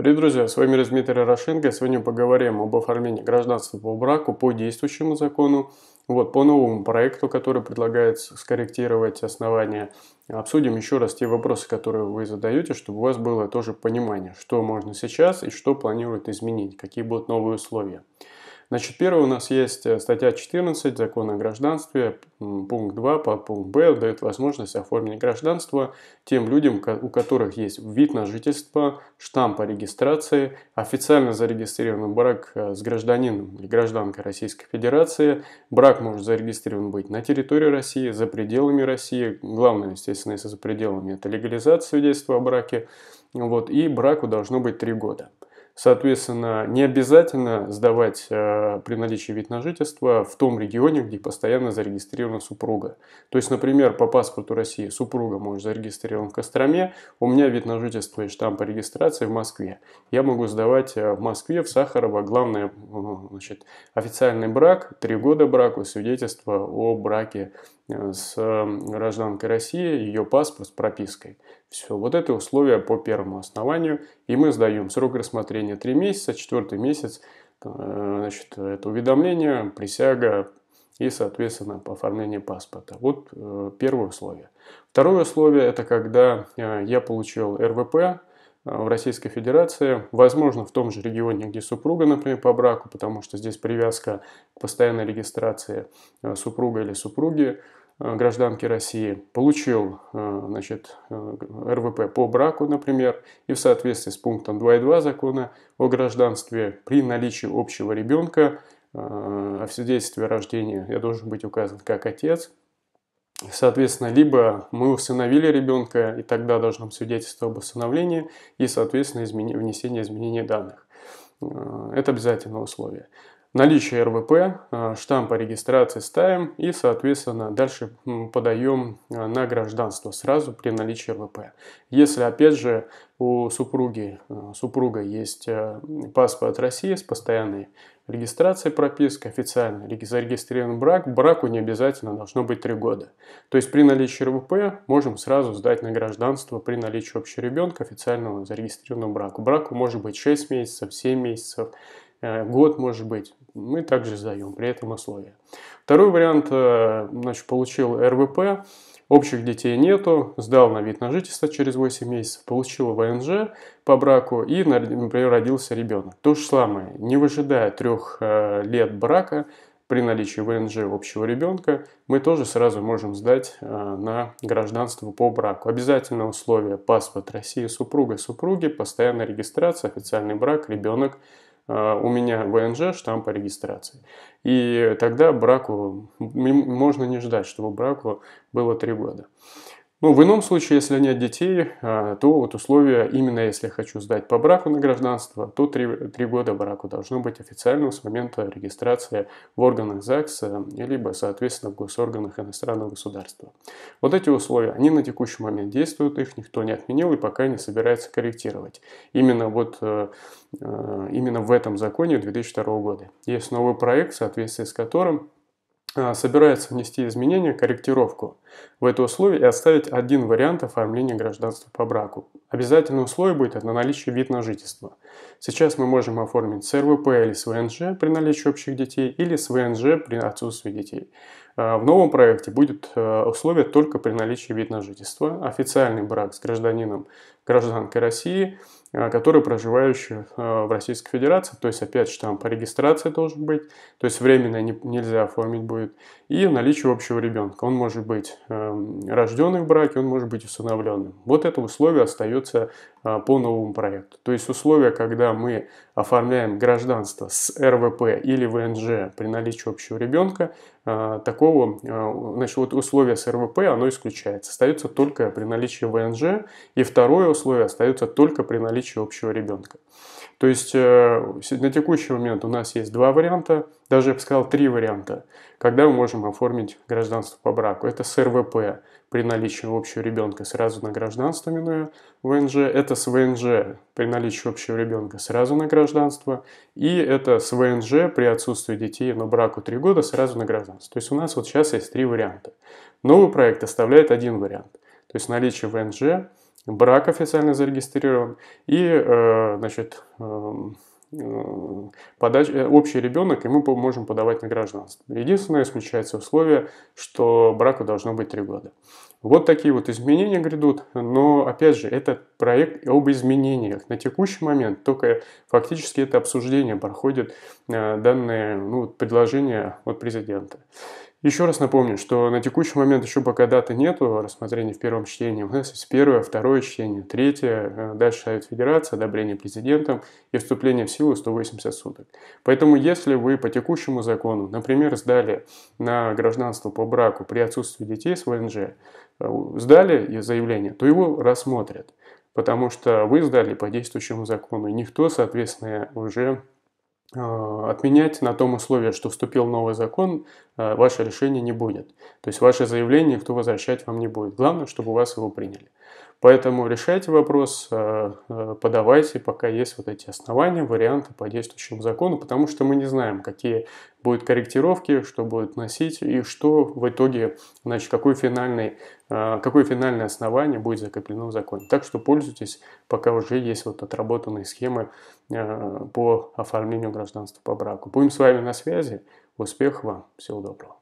Привет, друзья! С вами Дмитрий Ярошенко. Сегодня поговорим об оформлении гражданства по браку по действующему закону, вот, по новому проекту, который предлагает скорректировать основания. Обсудим еще раз те вопросы, которые вы задаете, чтобы у вас было тоже понимание, что можно сейчас и что планируют изменить, какие будут новые условия. Значит, первое у нас есть э, статья 14 Закона о гражданстве, пункт 2 под пункт Б дает возможность оформить гражданство тем людям, у которых есть вид на жительство, штамп о регистрации, официально зарегистрированный брак э, с гражданином или гражданкой Российской Федерации, брак может зарегистрирован быть на территории России, за пределами России, главное, естественно, если за пределами, это легализация свидетельства о браке, вот, и браку должно быть 3 года. Соответственно, не обязательно сдавать э, при наличии вид на жительство в том регионе, где постоянно зарегистрирована супруга. То есть, например, по паспорту России супруга может зарегистрирован в Костроме, у меня вид на жительство и штамп регистрации в Москве. Я могу сдавать э, в Москве, в Сахарово, главное, значит, официальный брак, три года браку, свидетельство о браке Э, с эм, гражданкой России, ее паспорт с пропиской. Все, вот это условия по первому основанию. И мы сдаем срок рассмотрения 3 месяца, 4 месяц, э, значит, это уведомление, присяга и, соответственно, оформление паспорта. Вот э, первое условие. Второе условие – это когда я получил РВП, в Российской Федерации, возможно, в том же регионе, где супруга, например, по браку, потому что здесь привязка к постоянной регистрации супруга или супруги, Э, гражданки России, получил э, значит, э, РВП по браку, например, и в соответствии с пунктом 2.2 закона о гражданстве при наличии общего ребенка о а свидетельстве о рождении я должен быть указан как отец. Соответственно, либо мы усыновили ребенка, и тогда должно быть свидетельство об усыновлении и, соответственно, измен... внесение изменений данных. Это обязательное условие наличие РВП, э, штампа регистрации ставим и, соответственно, дальше подаем э, на гражданство сразу при наличии РВП. Если, опять же, у супруги, э, супруга есть паспорт России с постоянной регистрацией прописка, официально зарегистрирован брак, браку не обязательно должно быть 3 года. То есть при наличии РВП можем сразу сдать на гражданство при наличии общего ребенка официального зарегистрированного брака. Браку может быть 6 месяцев, 7 месяцев, Э, год, может быть. Мы также сдаем при этом условия. Второй вариант, э, значит, получил РВП, общих детей нету, сдал на вид на жительство через 8 месяцев, получил ВНЖ по браку и, например, родился ребенок. То же самое, не выжидая трех э, лет брака, при наличии ВНЖ общего ребенка, мы тоже сразу можем сдать на гражданство по браку. Обязательное условие – паспорт России супруга, супруги, постоянная регистрация, официальный брак, ребенок – а, у меня ВНЖ, штамп о регистрации. И тогда браку, можно не ждать, чтобы браку было три года. Ну, в ином случае, если нет детей, а, то вот условия, именно если я хочу сдать по браку на гражданство, то три, три года браку должно быть официальным с момента регистрации в органах ЗАГС, э, либо, соответственно, в госорганах иностранного государства. Вот эти условия, они на текущий момент действуют, их никто не отменил и пока не собирается корректировать. Именно вот э, э, именно в этом законе 2002 года. Есть новый проект, в соответствии с которым а, собирается внести изменения, корректировку в это условие и оставить один вариант оформления гражданства по браку. Обязательным условием будет на наличие вид на жительство. Сейчас мы можем оформить с РВП или с ВНЖ при наличии общих детей или с ВНЖ при отсутствии детей. А, в новом проекте будет а, условие только при наличии вид на жительство, официальный брак с гражданином гражданкой России, э, которые проживающие э, в Российской Федерации, то есть опять штамп по регистрации должен быть, то есть временно не, нельзя оформить будет, и наличие общего ребенка. Он может быть эм, рожденный в браке, он может быть усыновленным. Вот это условие остается э, по новому проекту. То есть условия, когда мы оформляем гражданство с РВП или ВНЖ при наличии общего ребенка, такого, значит, вот условие с РВП, оно исключается. Остается только при наличии ВНЖ. И второе Второе условие остается только при наличии общего ребенка. То есть э, на текущий момент у нас есть два варианта, даже я бы сказал три варианта, когда мы можем оформить гражданство по браку. Это с РВП при наличии общего ребенка сразу на гражданство, минуя ВНЖ. Это с ВНЖ при наличии общего ребенка сразу на гражданство. И это с ВНЖ при отсутствии детей, но браку три года сразу на гражданство. То есть у нас вот сейчас есть три варианта. Новый проект оставляет один вариант. То есть наличие ВНЖ брак официально зарегистрирован и э, значит, э, э, подач, общий ребенок, и мы можем подавать на гражданство. Единственное, исключается условие, что браку должно быть 3 года. Вот такие вот изменения грядут, но опять же, этот проект об изменениях. На текущий момент только фактически это обсуждение проходит данное ну, предложение от президента. Еще раз напомню, что на текущий момент еще пока даты нету рассмотрения в первом чтении. У нас есть первое, второе чтение, третье, э, дальше Совет Федерации, одобрение президентом и вступление в силу 180 суток. Поэтому если вы по текущему закону, например, сдали на гражданство по браку при отсутствии детей с ВНЖ, э, сдали заявление, то его рассмотрят, потому что вы сдали по действующему закону, и никто, соответственно, уже а, отменять на том условии, что вступил новый закон, а, ваше решение не будет. То есть ваше заявление никто возвращать вам не будет. Главное, чтобы у вас его приняли. Поэтому решайте вопрос, э, э, подавайте, пока есть вот эти основания, варианты по действующему закону, потому что мы не знаем, какие будут корректировки, что будут носить и что в итоге, значит, какой финальный, э, какое финальное основание будет закреплено в законе. Так что пользуйтесь, пока уже есть вот отработанные схемы по оформлению гражданства по браку. Будем с вами на связи. Успехов вам. Всего доброго.